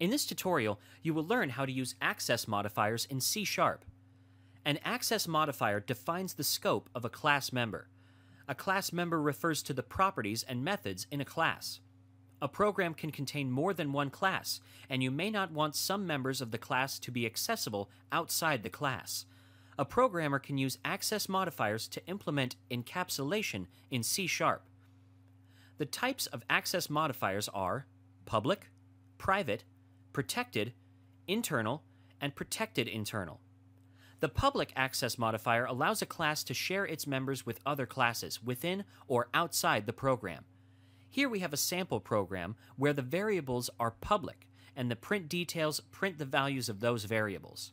In this tutorial, you will learn how to use access modifiers in C Sharp. An access modifier defines the scope of a class member. A class member refers to the properties and methods in a class. A program can contain more than one class, and you may not want some members of the class to be accessible outside the class. A programmer can use access modifiers to implement encapsulation in C Sharp. The types of access modifiers are public, private, protected, internal, and protected internal. The public access modifier allows a class to share its members with other classes within or outside the program. Here we have a sample program where the variables are public and the print details print the values of those variables.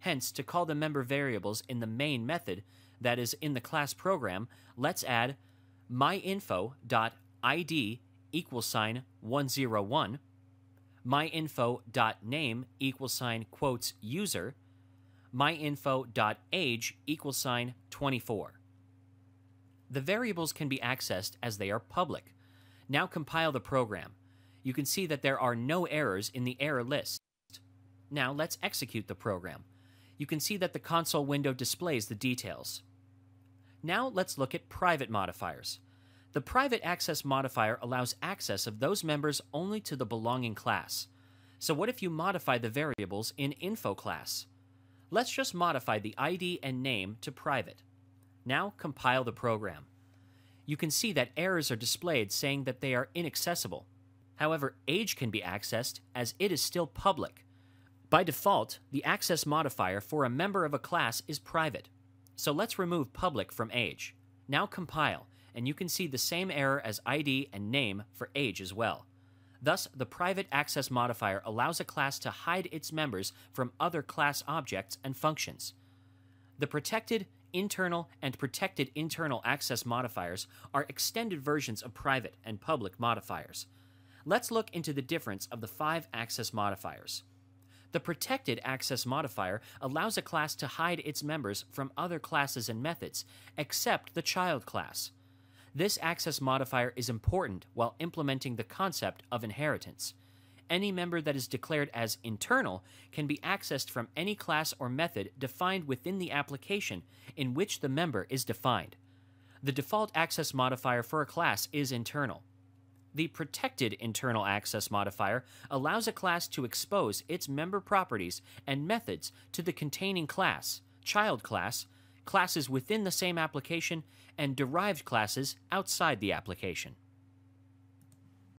Hence, to call the member variables in the main method, that is in the class program, let's add myinfo.id equals sign 101 myinfo.name equals sign quotes user, myinfo.age equals sign 24. The variables can be accessed as they are public. Now compile the program. You can see that there are no errors in the error list. Now let's execute the program. You can see that the console window displays the details. Now let's look at private modifiers. The private access modifier allows access of those members only to the belonging class. So what if you modify the variables in info class? Let's just modify the ID and name to private. Now compile the program. You can see that errors are displayed saying that they are inaccessible. However, age can be accessed as it is still public. By default, the access modifier for a member of a class is private. So let's remove public from age. Now compile, and you can see the same error as ID and name for age as well. Thus, the private access modifier allows a class to hide its members from other class objects and functions. The protected internal and protected internal access modifiers are extended versions of private and public modifiers. Let's look into the difference of the five access modifiers. The protected access modifier allows a class to hide its members from other classes and methods, except the child class. This access modifier is important while implementing the concept of inheritance. Any member that is declared as internal can be accessed from any class or method defined within the application in which the member is defined. The default access modifier for a class is internal. The protected internal access modifier allows a class to expose its member properties and methods to the containing class, child class, classes within the same application, and derived classes outside the application.